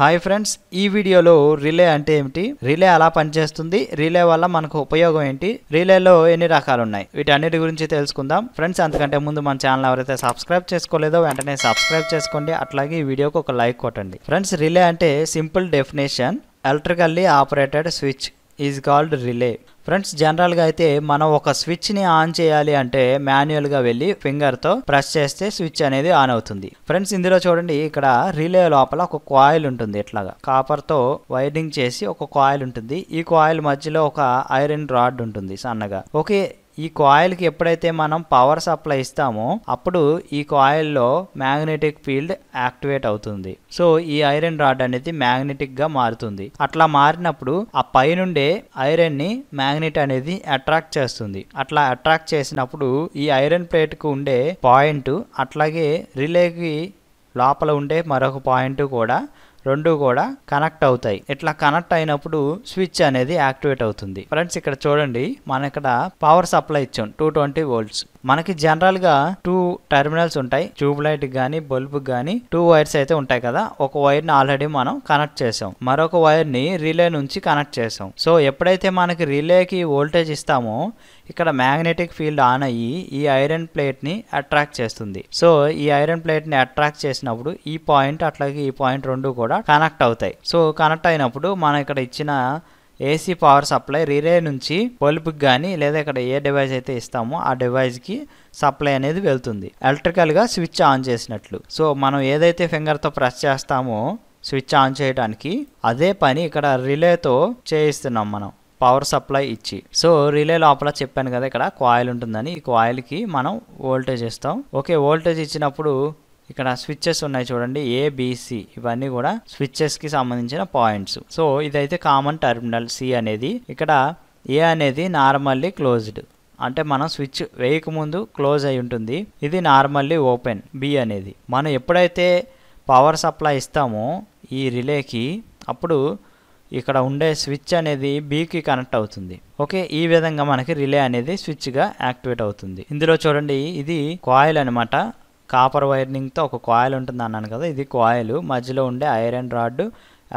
hi friends ఈ వీడియోలో relay అంటే ఏమిటి రిలే అలా పనిచేస్తుంది రిలే వల్ల మనకు ఉపయోగం ఏంటి రిలేలో ఎన్ని రకాలు ఉన్నాయి వీటన్నిటి గురించి తెలుసుకుందాం ఫ్రెండ్స్ అంతకంటే ముందు మన ఛానల్ ఎవరైతే సబ్స్క్రైబ్ చేసుకోలేదో వెంటనే సబ్స్క్రైబ్ చేసుకోండి అట్లాగే ఈ వీడియోకి ఒక లైక్ కొట్టండి ఫ్రెండ్స్ రిలే అంటే simple definition electrically operated switch is called relay friends జనరల్గా అయితే మనం ఒక స్విచ్ని ఆన్ చేయాలి అంటే మాన్యువల్గా వెళ్ళి ఫింగర్తో ప్రెస్ చేస్తే స్విచ్ అనేది ఆన్ అవుతుంది ఫ్రెండ్స్ ఇందులో చూడండి ఇక్కడ రిలే లోపల ఒక కాయిల్ ఉంటుంది ఇట్లాగా కాపర్తో వైరింగ్ చేసి ఒక కాయిల్ ఉంటుంది ఈ కాయిల్ మధ్యలో ఒక ఐరన్ రాడ్ ఉంటుంది సన్నగా ఓకే ఈ కాయిల్కి ఎప్పుడైతే మనం పవర్ సప్లై ఇస్తామో అప్పుడు ఈ కాయిల్లో మ్యాగ్నెటిక్ ఫీల్డ్ యాక్టివేట్ అవుతుంది సో ఈ ఐరన్ రాడ్ అనేది మ్యాగ్నెటిక్గా మారుతుంది అట్లా మారినప్పుడు ఆ పైనుండే ఐరన్ని మ్యాగ్నెట్ అనేది అట్రాక్ట్ చేస్తుంది అట్లా అట్రాక్ట్ చేసినప్పుడు ఈ ఐరన్ ప్లేట్కు ఉండే పాయింట్ అట్లాగే రిలేకి లోపల ఉండే మరొక పాయింట్ కూడా రెండు కూడా కనెక్ట్ అవుతాయి ఇట్లా కనెక్ట్ అయినప్పుడు స్విచ్ అనేది యాక్టివేట్ అవుతుంది ఫ్రెండ్స్ ఇక్కడ చూడండి మన ఇక్కడ పవర్ సప్లై ఇచ్చాం టూ ట్వంటీ వోల్ట్స్ మనకి జనరల్గా టూ టెర్మినల్స్ ఉంటాయి ట్యూబ్ లైట్ కానీ బల్బ్ కానీ టూ వైర్స్ అయితే ఉంటాయి కదా ఒక వైర్ని ఆల్రెడీ మనం కనెక్ట్ చేసాం మరొక వైర్ని రిలే నుంచి కనెక్ట్ చేసాం సో ఎప్పుడైతే మనకి రిలేకి వోల్టేజ్ ఇస్తామో ఇక్కడ మ్యాగ్నెటిక్ ఫీల్డ్ ఆన్ అయ్యి ఈ ఐరన్ ప్లేట్ని అట్రాక్ట్ చేస్తుంది సో ఈ ఐరన్ ప్లేట్ని అట్రాక్ట్ చేసినప్పుడు ఈ పాయింట్ అట్లాగే ఈ పాయింట్ రెండు కూడా కనెక్ట్ అవుతాయి సో కనెక్ట్ అయినప్పుడు మనం ఇక్కడ ఇచ్చిన ఏసీ పవర్ సప్లై రిలే నుంచి బల్బ్కి కానీ లేదా ఇక్కడ ఏ డివైస్ అయితే ఇస్తామో ఆ డివైస్కి సప్లై అనేది వెళ్తుంది ఎలక్ట్రికల్గా స్విచ్ ఆన్ చేసినట్లు సో మనం ఏదైతే ఫింగర్తో ప్రెస్ చేస్తామో స్విచ్ ఆన్ చేయడానికి అదే పని ఇక్కడ రిలేతో చేయిస్తున్నాం మనం పవర్ సప్లై ఇచ్చి సో రిలే లోపల చెప్పాను కదా ఇక్కడ కాయిల్ ఉంటుందని ఈ కాయిల్కి మనం వోల్టేజ్ ఇస్తాం ఓకే వోల్టేజ్ ఇచ్చినప్పుడు ఇక్కడ స్విచ్చెస్ ఉన్నాయి చూడండి ఏబిసి ఇవన్నీ కూడా స్విచ్చెస్కి సంబంధించిన పాయింట్స్ సో ఇదైతే కామన్ టర్మినల్ సి అనేది ఇక్కడ ఏ అనేది నార్మల్లీ క్లోజ్డ్ అంటే మనం స్విచ్ వేయకముందు క్లోజ్ అయి ఉంటుంది ఇది నార్మల్లీ ఓపెన్ బి అనేది మనం ఎప్పుడైతే పవర్ సప్లై ఇస్తామో ఈ రిలేకి అప్పుడు ఇక్కడ ఉండే స్విచ్ అనేది బీకి కనెక్ట్ అవుతుంది ఓకే ఈ విధంగా మనకి రిలే అనేది స్విచ్గా యాక్టివేట్ అవుతుంది ఇందులో చూడండి ఇది కాయిల్ అనమాట కాపర్ వైర్నింగ్తో ఒక కాయిల్ ఉంటుంది అన్నాను కదా ఇది కాయిల్ మధ్యలో ఉండే iron rod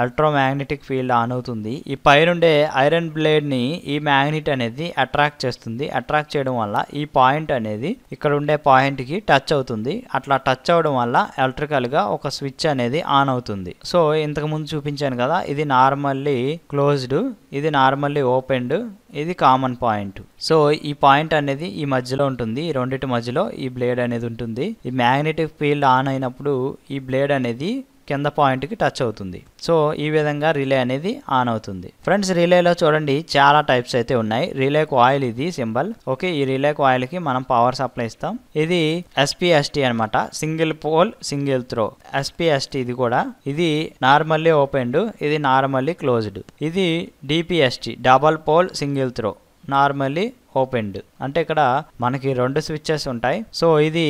electromagnetic field on అవుతుంది ఈ పైనుండే ఐరన్ బ్లేడ్ని ఈ మ్యాగ్నెట్ అనేది అట్రాక్ట్ చేస్తుంది అట్రాక్ట్ చేయడం వల్ల ఈ పాయింట్ అనేది ఇక్కడ ఉండే పాయింట్కి టచ్ అవుతుంది అట్లా టచ్ అవడం వల్ల ఎలక్ట్రికల్గా ఒక స్విచ్ అనేది ఆన్ అవుతుంది సో ఇంతకుముందు చూపించాను కదా ఇది నార్మల్లీ క్లోజ్డ్ ఇది నార్మల్లీ ఓపెన్డ్ ఇది కామన్ పాయింట్ సో ఈ పాయింట్ అనేది ఈ మధ్యలో ఉంటుంది ఈ రెండింటి మధ్యలో ఈ బ్లేడ్ అనేది ఉంటుంది ఈ మ్యాగ్నెటిక్ ఫీల్డ్ ఆన్ అయినప్పుడు ఈ బ్లేడ్ అనేది కింద పాయింట్కి టచ్ అవుతుంది సో ఈ విధంగా రిలే అనేది ఆన్ అవుతుంది ఫ్రెండ్స్ రిలేలో చూడండి చాలా టైప్స్ అయితే ఉన్నాయి రిలే కాయిల్ ఇది సింబల్ ఓకే ఈ రిలే కాయిల్కి మనం పవర్ సప్లై ఇస్తాం ఇది ఎస్పిఎస్టి అనమాట single pole single throw SPST ఇది కూడా ఇది నార్మల్లీ ఓపెన్డ్ ఇది నార్మల్లీ క్లోజ్డ్ ఇది DPST double pole single throw normally opened అంటే ఇక్కడ మనకి రెండు స్విచ్చెస్ ఉంటాయి సో ఇది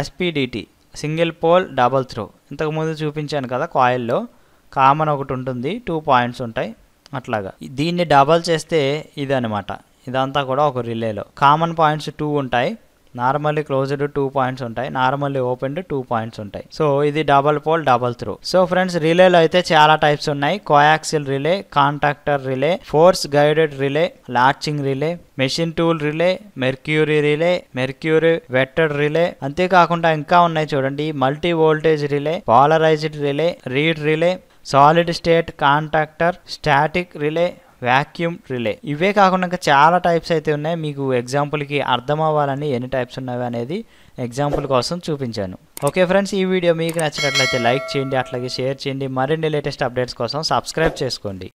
SPDT single pole double throw ఇంతకుముందు చూపించాను కదా కాయిల్లో కామన్ ఒకటి ఉంటుంది టూ పాయింట్స్ ఉంటాయి అట్లాగా దీన్ని డబల్ చేస్తే ఇది అనమాట ఇదంతా కూడా ఒక రిలేలో కామన్ పాయింట్స్ టూ ఉంటాయి నార్మల్లీ క్లోజ్డ్ టూ పాయింట్స్ ఉంటాయి నార్మల్లీ ఓపెన్డ్ టూ పాయింట్స్ ఉంటాయి సో ఇది double pole double throw so friends రిలేలో అయితే చాలా టైప్స్ ఉన్నాయి coaxial relay contactor relay force guided relay latching relay machine tool relay mercury relay mercury wetted relay అంతేకాకుండా ఇంకా ఉన్నాయి చూడండి multi voltage relay polarized relay reed relay solid state contactor static relay vacuum relay ఇవే కాకుండా ఇంకా చాలా types అయితే ఉన్నాయి మీకు ఎగ్జాంపుల్కి అర్థం అవ్వాలని ఎన్ని టైప్స్ ఉన్నవి అనేది ఎగ్జాంపుల్ కోసం చూపించాను ఓకే ఫ్రెండ్స్ ఈ వీడియో మీకు నచ్చినట్లయితే లైక్ చేయండి అట్లాగే షేర్ చేయండి మరిన్ని లేటెస్ట్ అప్డేట్స్ కోసం సబ్స్క్రైబ్ చేసుకోండి